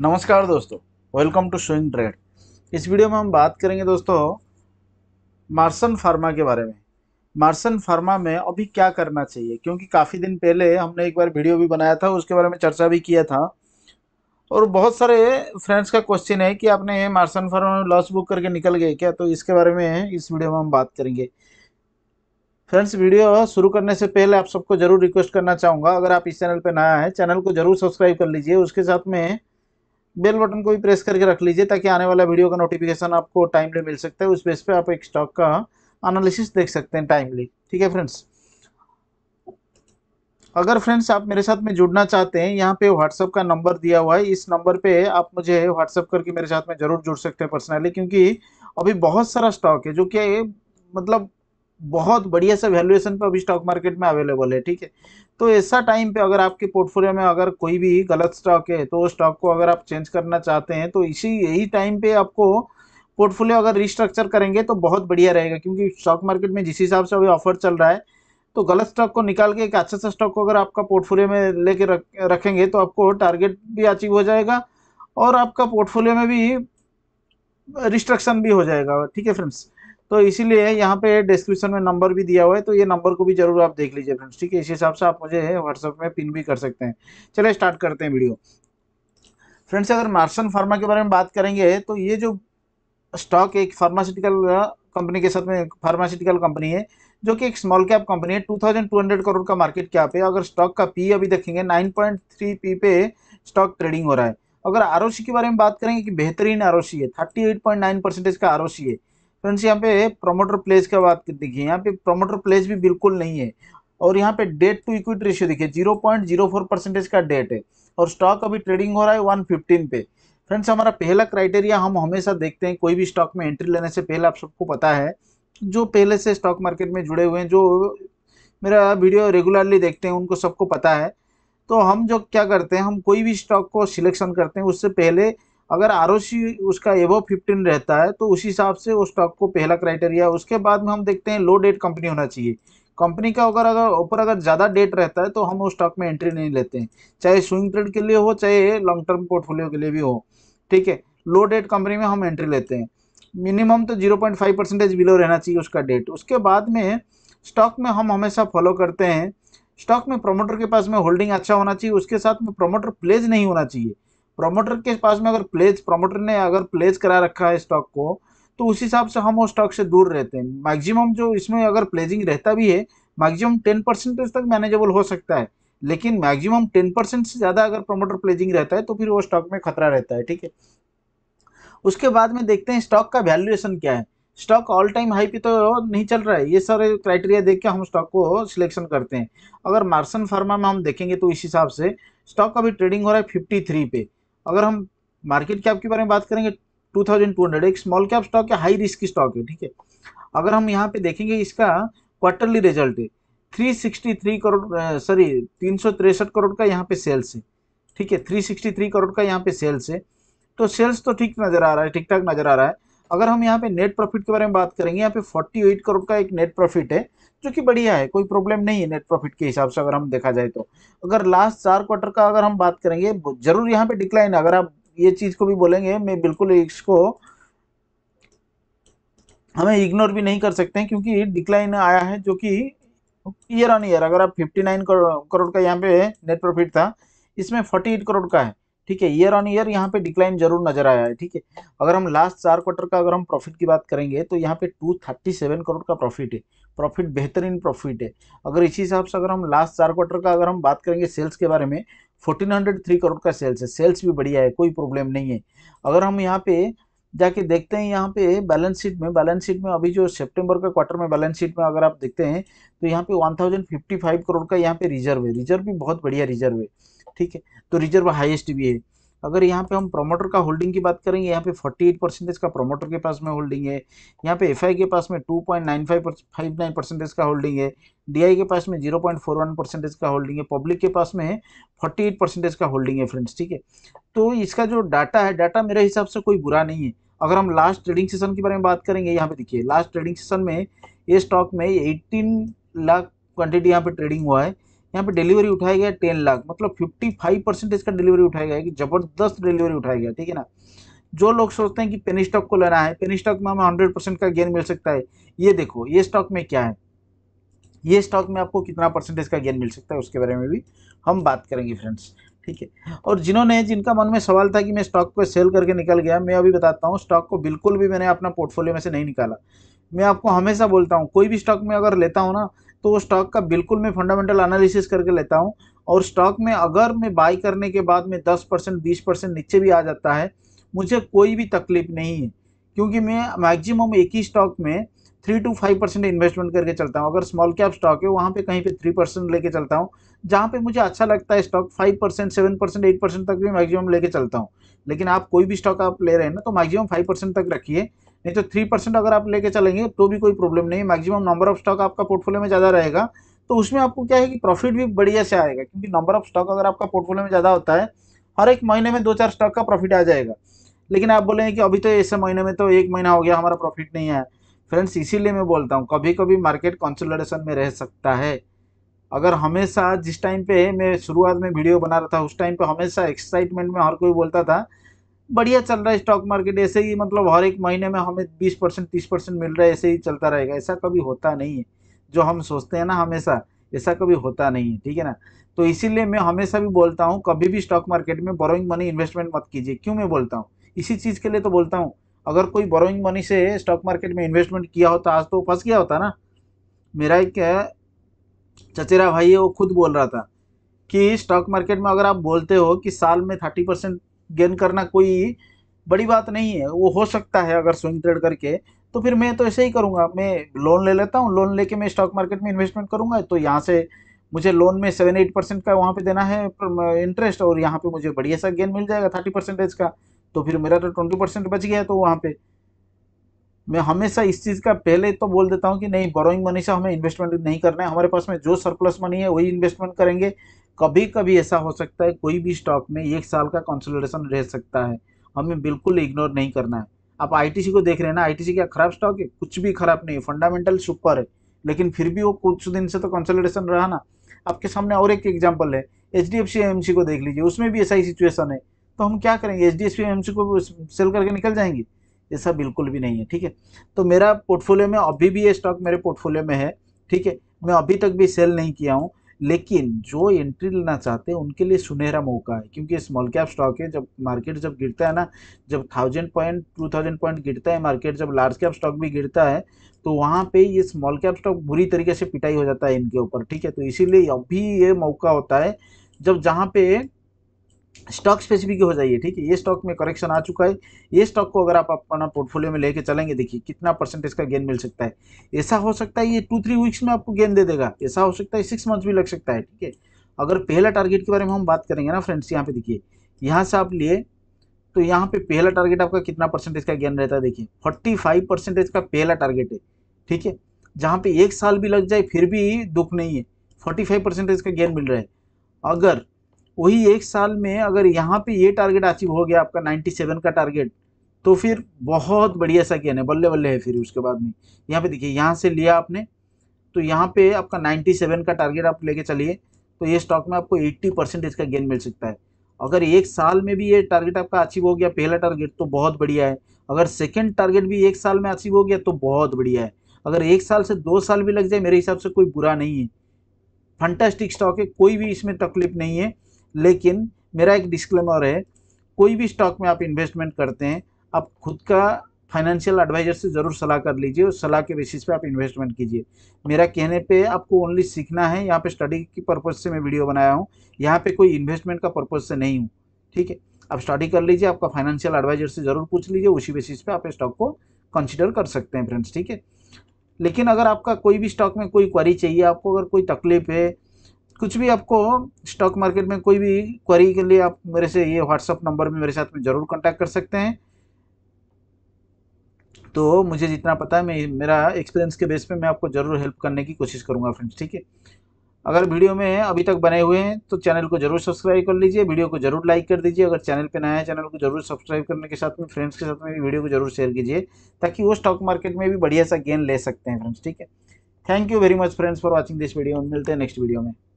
नमस्कार दोस्तों welcome to showing trade इस वीडियो में हम बात करेंगे दोस्तों मार्सन फार्मा के बारे में मार्सन फार्मा में अभी क्या करना चाहिए क्योंकि काफ़ी दिन पहले हमने एक बार वीडियो भी बनाया था उसके बारे में चर्चा भी किया था और बहुत सारे फ्रेंड्स का क्वेश्चन है कि आपने मार्सन फार्मा में लॉस बुक करके निकल गए क्या तो इसके बारे में इस वीडियो में हम बात करेंगे फ्रेंड्स वीडियो शुरू करने से पहले आप सबको जरूर रिक्वेस्ट करना चाहूँगा अगर आप इस चैनल पर नया है चैनल को जरूर सब्सक्राइब कर लीजिए उसके साथ में बेल बटन को भी प्रेस करके रख लीजिए ताकि आने वाला वीडियो का नोटिफिकेशन आपको टाइमली मिल सकता है उस बेस पे आप एक स्टॉक का एनालिसिस देख सकते हैं टाइमली ठीक है फ्रेंड्स अगर फ्रेंड्स आप मेरे साथ में जुड़ना चाहते हैं यहाँ पे व्हाट्सअप का नंबर दिया हुआ है इस नंबर पे आप मुझे व्हाट्सअप करके मेरे साथ में ज़रूर जुड़ सकते हैं पर्सनली क्योंकि अभी बहुत सारा स्टॉक है जो कि मतलब बहुत बढ़िया सा वैल्यूएशन पर अभी स्टॉक मार्केट में अवेलेबल है ठीक है तो ऐसा टाइम पे अगर आपके पोर्टफोलियो में अगर कोई भी गलत स्टॉक है तो स्टॉक को अगर आप चेंज करना चाहते हैं तो इसी यही टाइम पे आपको पोर्टफोलियो अगर रिस्ट्रक्चर करेंगे तो बहुत बढ़िया रहेगा क्योंकि स्टॉक मार्केट में जिस हिसाब से अभी ऑफर चल रहा है तो गलत स्टॉक को निकाल के एक अच्छा से स्टॉक को अगर आपका पोर्टफोलियो में लेके रख रखेंगे तो आपको टारगेट भी अचीव हो जाएगा और आपका पोर्टफोलियो में भी रिस्ट्रक्शन भी हो जाएगा ठीक है फ्रेंड्स तो इसीलिए यहाँ पे डिस्क्रिप्शन में नंबर भी दिया हुआ है तो ये नंबर को भी जरूर आप देख लीजिए फ्रेंड्स ठीक है इस हिसाब से आप मुझे व्हाट्सअप में पिन भी कर सकते हैं चले स्टार्ट करते हैं वीडियो फ्रेंड्स अगर मार्सन फार्मा के बारे में बात करेंगे तो ये जो स्टॉक एक फार्मास्यूटिकल कंपनी के साथ में फार्मास्यूटिकल कंपनी है जो कि एक स्मॉल कैप कंपनी है 2200 करोड़ का मार्केट कैप है अगर स्टॉक का पी अभी देखेंगे 9.3 पी पे स्टॉक ट्रेडिंग हो रहा है अगर आर के बारे में बात करेंगे कि बेहतरीन आर है 38.9 परसेंटेज का आर है फ्रेंड्स यहाँ पे प्रोमोटर प्लेस का बात देखिए यहाँ पे प्रोमोटर प्लेस भी बिल्कुल नहीं है और यहाँ पे डेट टू इक्विट रेशियो देखिए zero point zero four percentage का डेट है और स्टॉक अभी ट्रेडिंग हो रहा है वन फिफ्टीन पे फ्रेंड्स हमारा पहला क्राइटेरिया हम हमेशा देखते हैं कोई भी स्टॉक में एंट्री लेने से पहले आप सबको पता है जो पहले से स्टॉक मार्केट में जुड़े हुए हैं जो मेरा वीडियो रेगुलरली देखते हैं उनको सबको पता है तो हम जो क्या करते हैं हम कोई भी स्टॉक को सिलेक्शन करते हैं उससे पहले अगर आर उसका एवो 15 रहता है तो उस हिसाब से वो स्टॉक को पहला क्राइटेरिया उसके बाद में हम देखते हैं लो डेट कंपनी होना चाहिए कंपनी का अगर अगर ऊपर अगर ज़्यादा डेट रहता है तो हम उस स्टॉक में एंट्री नहीं लेते हैं चाहे स्विंग ट्रेड के लिए हो चाहे लॉन्ग टर्म पोर्टफोलियो के लिए भी हो ठीक है लो डेट कंपनी में हम एंट्री लेते हैं मिनिमम तो फाइव परसेंटेज बिलो रहना चाहिए उसका डेट उसके बाद में स्टॉक में हम हमेशा फॉलो करते हैं स्टॉक में प्रोमोटर के पास में होल्डिंग अच्छा होना चाहिए उसके साथ में प्रोमोटर प्लेज नहीं होना चाहिए प्रोमोटर के पास में अगर प्लेज प्रोमोटर ने अगर प्लेज करा रखा है स्टॉक को तो उस हिसाब से हम वो स्टॉक से दूर रहते हैं मैक्सिमम जो इसमें अगर प्लेजिंग रहता भी है मैक्सिमम टेन परसेंटेज तक मैनेजेबल हो सकता है लेकिन मैक्सिमम टेन परसेंट से ज़्यादा अगर प्रोमोटर प्लेजिंग रहता है तो फिर वो स्टॉक में खतरा रहता है ठीक है उसके बाद में देखते हैं स्टॉक का वैल्यूएशन क्या है स्टॉक ऑल टाइम हाई पे तो नहीं चल रहा है ये सारे क्राइटेरिया देख के हम स्टॉक को सिलेक्शन करते हैं अगर मार्सन फार्मा में हम देखेंगे तो इस हिसाब से स्टॉक अभी ट्रेडिंग हो रहा है फिफ्टी थ्री पे अगर हम मार्केट कैप के बारे में बात करेंगे 2200 एक स्मॉल कैप स्टॉक है हाई रिस्क स्टॉक है ठीक है अगर हम यहाँ पे देखेंगे इसका क्वार्टरली रिजल्ट है थ्री करोड़ सॉरी तीन करोड़ का यहाँ पे सेल्स है ठीक है थ्री करोड़ का यहाँ पे सेल्स है तो सेल्स तो ठीक नज़र आ रहा है ठीक ठाक नज़र आ रहा है अगर हम यहाँ पे नेट प्रॉफिट के बारे में बात करेंगे यहाँ पे 48 करोड़ का एक नेट प्रॉफिट है जो कि बढ़िया है कोई प्रॉब्लम नहीं है नेट प्रॉफिट के हिसाब से अगर हम देखा जाए तो अगर लास्ट चार क्वार्टर का अगर हम बात करेंगे जरूर यहाँ पे डिक्लाइन अगर आप ये चीज़ को भी बोलेंगे मैं बिल्कुल इसको हमें इग्नोर भी नहीं कर सकते हैं क्योंकि डिक्लाइन आया है जो कि ईयर ऑन ईयर अगर आप 59 करोड़ का यहाँ पे नेट प्रॉफिट था इसमें 48 करोड़ का है ठीक है ईयर ऑन ईयर यहाँ पे डिक्लाइन जरूर नजर आया है ठीक है अगर हम लास्ट चार क्वार्टर का अगर हम प्रॉफिट की बात करेंगे तो यहाँ पे 237 करोड़ का प्रॉफिट है प्रॉफिट बेहतरीन प्रॉफिट है अगर इसी हिसाब से अगर हम लास्ट चार क्वार्टर का अगर हम बात करेंगे सेल्स के बारे में फोर्टीन हंड्रेड थ्री करोड़ का सेल्स है सेल्स भी बढ़िया है कोई प्रॉब्लम नहीं है अगर हम यहाँ पे जाके देखते हैं यहाँ पे बैलेंस शीट में बैलेंस शीट में अभी जो सेप्टेम्बर का क्वार्टर में बैलेंस शीट में अगर आप देखते हैं तो यहाँ पे 1055 करोड़ का यहाँ पे रिजर्व है रिजर्व भी बहुत बढ़िया रिजर्व है ठीक है तो रिजर्व हाइएस्ट भी है अगर यहाँ पे हम प्रोमोटर का होल्डिंग की बात करेंगे यहाँ पे 48 परसेंटेज का प्रोमोटर के पास में होल्डिंग है यहाँ पे एफआई के पास में 2.95 परसेंटेज का होल्डिंग है डीआई के पास में 0.41 परसेंटेज का होल्डिंग है पब्लिक के पास में है 48 परसेंटेज का होल्डिंग है फ्रेंड्स ठीक है तो इसका जो डाटा है डाटा मेरे हिसाब से कोई बुरा नहीं है अगर हम लास्ट ट्रेडिंग सेशन के बारे में बात करेंगे यहाँ पे देखिए लास्ट ट्रेडिंग सेशन में ये स्टॉक में एटीन लाख क्वान्टिटी यहाँ पे ट्रेडिंग हुआ है यहाँ पे डिलीवरी मतलब उठाया गया टेन लाख मतलब फिफ्टी फाइव परसेंट इसका डिलीवरी उठाया गया कि जबरदस्त डिलीवरी उठाया गया ठीक है ना जो लोग सोचते हैं कि पेनी स्टॉक को लेना है पेनी स्टॉक में हमें हंड्रेड परसेंट का गेन मिल सकता है ये देखो ये स्टॉक में क्या है ये स्टॉक में आपको कितना परसेंटेज का गेन मिल सकता है उसके बारे में भी हम बात करेंगे फ्रेंड्स ठीक है और जिन्होंने जिनका मन में सवाल था कि मैं स्टॉक को सेल करके निकल गया मैं अभी बताता हूँ स्टॉक को बिल्कुल भी मैंने अपना पोर्टफोलियो में से नहीं निकाला मैं आपको हमेशा बोलता हूँ कोई भी स्टॉक में अगर लेता हूँ ना तो वो स्टॉक का बिल्कुल मैं फंडामेंटल एनालिसिस करके लेता हूँ और स्टॉक में अगर मैं बाई करने के बाद में दस परसेंट बीस परसेंट नीचे भी आ जाता है मुझे कोई भी तकलीफ नहीं है क्योंकि मैं मैक्सिमम एक ही स्टॉक में three two five percent investment करके चलता हूँ अगर स्मॉल कैप स्टॉक है वहाँ पे कहीं पे थ्री परसेंट लेके चलता हूँ जहाँ पे मुझे अच्छा लगता है stock five percent seven percent eight percent तक भी मैक्सिमम लेके चलता हूँ लेकिन आप कोई भी स्टॉक आप ले रहे हैं ना तो मैक्सिमम फाइव परसेंट तक रखिए नहीं तो थ्री परसेंट अगर आप लेके चलेंगे तो भी कोई प्रॉब्लम नहीं मैक्सिमम नंबर ऑफ स्टॉक आपका पोर्टफोलियो में ज़्यादा रहेगा तो उसमें आपको क्या है कि प्रॉफिट भी बढ़िया से आएगा क्योंकि नंबर ऑफ स्टॉक अगर आपका पोर्टफोलियो में ज़्यादा होता है हर एक महीने में दो चार स्टॉक का प्रॉफिट आ जाएगा लेकिन आप बोलेंगे कि अभी तो ऐसे महीने में तो एक महीना हो गया हमारा प्रॉफिट नहीं आया फ्रेंड्स इसीलिए मैं बोलता हूँ कभी कभी मार्केट कंसोलिडेशन में रह सकता है अगर हमेशा जिस टाइम पे मैं शुरुआत में वीडियो बना रहा था उस टाइम पे हमेशा एक्साइटमेंट में हर कोई बोलता था बढ़िया चल रहा है स्टॉक मार्केट ऐसे ही मतलब हर एक महीने में हमें बीस परसेंट तीस परसेंट मिल रहा है ऐसे ही चलता रहेगा ऐसा कभी होता नहीं है जो हम सोचते हैं ना हमेशा ऐसा कभी होता नहीं है ठीक है ना तो इसीलिए मैं हमेशा भी बोलता हूँ कभी भी स्टॉक मार्केट में बोरोइंग मनी इन्वेस्टमेंट मत कीजिए क्यों मैं बोलता हूँ इसी चीज़ के लिए तो बोलता हूँ अगर कोई बोरोइंग मनी से स्टॉक मार्केट में इन्वेस्टमेंट किया होता आज तो फंस गया होता ना मेरा एक चचेरा भाई है वो खुद बोल रहा था कि स्टॉक मार्केट में अगर आप बोलते हो कि साल में थर्टी परसेंट गेन करना कोई बड़ी बात नहीं है वो हो सकता है अगर स्विंग ट्रेड करके तो फिर मैं तो ऐसे ही करूँगा मैं लोन ले लेता हूँ लोन लेके मैं स्टॉक मार्केट में इन्वेस्टमेंट करूँगा तो यहाँ से मुझे लोन में सेवन एट परसेंट का वहाँ पे देना है इंटरेस्ट और यहाँ पे मुझे बढ़िया सा गेन मिल जाएगा थर्टी परसेंटेज का तो फिर मेरा तो ट्वेंटी परसेंट बच गया तो वहाँ पे मैं हमेशा इस चीज़ का पहले तो बोल देता हूँ कि नहीं बोरोइंग मनी से हमें इन्वेस्टमेंट नहीं करना है हमारे पास में जो सरप्लस मनी है वही इन्वेस्टमेंट करेंगे कभी कभी ऐसा हो सकता है कोई भी स्टॉक में एक साल का कंसोलिडेशन रह सकता है हमें बिल्कुल इग्नोर नहीं करना है आप आईटीसी को देख रहे हैं ना आईटीसी क्या खराब स्टॉक है कुछ भी खराब नहीं है फंडामेंटल सुपर है लेकिन फिर भी वो कुछ दिन से तो कंसोलिडेशन रहा ना आपके सामने और एक एग्जाम्पल है H D F C M C को देख लीजिए उसमें भी ऐसा ही सिचुएशन है तो हम क्या करेंगे H D F C M C को सेल करके निकल जाएंगे ऐसा बिल्कुल भी नहीं है ठीक है तो मेरा पोर्टफोलियो में अभी भी ये स्टॉक मेरे पोर्टफोलियो में है ठीक है मैं अभी तक भी सेल नहीं किया हूँ लेकिन जो एंट्री लेना चाहते हैं उनके लिए सुनहरा मौका है क्योंकि स्मॉल कैप स्टॉक है जब मार्केट जब गिरता है ना जब thousand point two thousand point गिरता है मार्केट जब लार्ज कैप स्टॉक भी गिरता है तो वहाँ पे ये स्मॉल कैप स्टॉक बुरी तरीके से पिटाई हो जाता है इनके ऊपर ठीक है तो इसीलिए अभी ये मौका होता है जब जहाँ पे स्टॉक स्पेसिफिक हो जाइए ठीक है ये स्टॉक में करेक्शन आ चुका है ये स्टॉक को अगर आप अपना पोर्टफोलियो में लेके चलेंगे देखिए कितना परसेंटेज का गेन मिल सकता है ऐसा हो सकता है ये टू थ्री वीक्स में आपको गेन दे देगा ऐसा हो सकता है सिक्स मंथ्स भी लग सकता है ठीक है अगर पहला टारगेट के बारे में हम बात करेंगे ना फ्रेंड्स यहाँ पे देखिए यहाँ से आप लिए तो यहाँ पे पहला टारगेट आपका कितना परसेंटेज का गेन रहता है देखिए फोर्टी फाइव परसेंटेज का पहला टारगेट है ठीक है जहाँ पे एक साल भी लग जाए फिर भी दुख नहीं है फोर्टी फाइव परसेंटेज का गेन मिल रहा है अगर वही एक साल में अगर यहाँ पे ये टारगेट अचीव हो गया आपका 97 का टारगेट तो फिर बहुत बढ़िया सा कहना है बल्ले बल्ले है फिर उसके बाद में यहाँ पे देखिए यहाँ से लिया आपने तो यहाँ पे आपका 97 का टारगेट आप लेके चलिए तो ये स्टॉक में आपको 80 परसेंटेज का गेन मिल सकता है अगर एक साल में भी ये टारगेट आपका अचीव हो गया पहला टारगेट तो बहुत बढ़िया है अगर सेकेंड टारगेट भी एक साल में अचीव हो गया तो बहुत बढ़िया है अगर एक साल से दो साल भी लग जाए मेरे हिसाब से कोई बुरा नहीं है फंटास्टिक स्टॉक है कोई भी इसमें तकलीफ नहीं है लेकिन मेरा एक डिस्क्लेमर है कोई भी स्टॉक में आप इन्वेस्टमेंट करते हैं आप खुद का फाइनेंशियल एडवाइजर से ज़रूर सलाह कर लीजिए और सलाह के बेसिस पे आप इन्वेस्टमेंट कीजिए मेरा कहने पे आपको ओनली सीखना है यहाँ पे स्टडी की पर्पज़ से मैं वीडियो बनाया हूँ यहाँ पे कोई इन्वेस्टमेंट का पर्पज़ से नहीं हूँ ठीक है आप स्टडी कर लीजिए आपका फाइनेंशियल एडवाइजर से ज़रूर पूछ लीजिए उसी बेसिस पर आप स्टॉक को कंसिडर कर सकते हैं फ्रेंड्स ठीक है लेकिन अगर आपका कोई भी स्टॉक में कोई क्वारी चाहिए आपको अगर कोई तकलीफ है कुछ भी आपको स्टॉक मार्केट में कोई भी क्वेरी के लिए आप मेरे से ये व्हाट्सअप नंबर में मेरे साथ में ज़रूर कांटेक्ट कर सकते हैं तो मुझे जितना पता है मैं मेरा एक्सपीरियंस के बेस पे मैं आपको ज़रूर हेल्प करने की कोशिश करूँगा फ्रेंड्स ठीक है अगर वीडियो में अभी तक बने हुए हैं तो चैनल को जरूर सब्सक्राइब कर लीजिए वीडियो को जरूर लाइक कर दीजिए अगर चैनल पर नया है चैनल को जरूर सब्सक्राइब करने के साथ में फ्रेंड्स के साथ में भी वीडियो को जरूर शेयर कीजिए ताकि वो स्टॉक मार्केट में भी बढ़िया सा गेन ले सकते हैं फ्रेंड्स ठीक है thank you very much friends for watching this video मिलते हैं नेक्स्ट वीडियो में